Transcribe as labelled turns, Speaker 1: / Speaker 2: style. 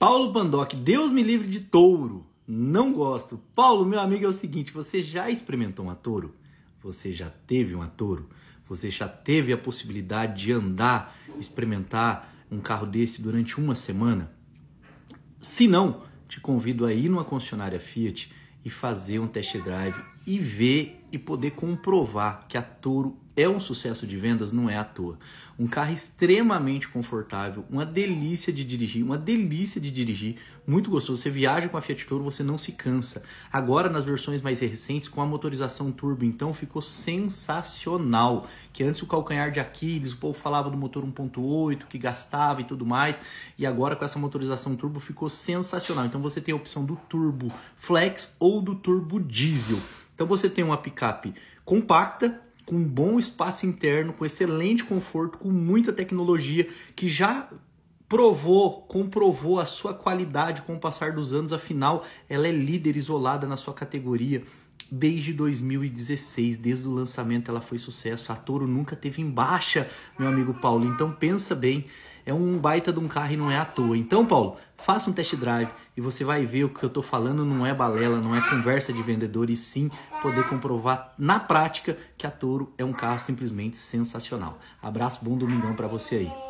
Speaker 1: Paulo Pandoc, Deus me livre de touro. Não gosto. Paulo, meu amigo, é o seguinte: você já experimentou um touro? Você já teve um touro? Você já teve a possibilidade de andar, experimentar um carro desse durante uma semana? Se não, te convido a ir numa concessionária Fiat e fazer um test drive e ver e poder comprovar que a Toro é um sucesso de vendas, não é à toa. Um carro extremamente confortável, uma delícia de dirigir, uma delícia de dirigir, muito gostoso. Você viaja com a Fiat Toro, você não se cansa. Agora nas versões mais recentes com a motorização turbo, então ficou sensacional. Que antes o calcanhar de Aquiles, o povo falava do motor 1.8 que gastava e tudo mais, e agora com essa motorização turbo ficou sensacional. Então você tem a opção do turbo flex ou do turbo diesel. Então você tem uma picape compacta com um bom espaço interno, com excelente conforto, com muita tecnologia que já provou, comprovou a sua qualidade com o passar dos anos, afinal, ela é líder isolada na sua categoria. Desde 2016, desde o lançamento, ela foi sucesso. A Toro nunca teve em baixa, meu amigo Paulo. Então pensa bem é um baita de um carro e não é à toa. Então, Paulo, faça um test drive e você vai ver o que eu estou falando não é balela, não é conversa de vendedor e sim poder comprovar na prática que a Toro é um carro simplesmente sensacional. Abraço, bom domingão para você aí.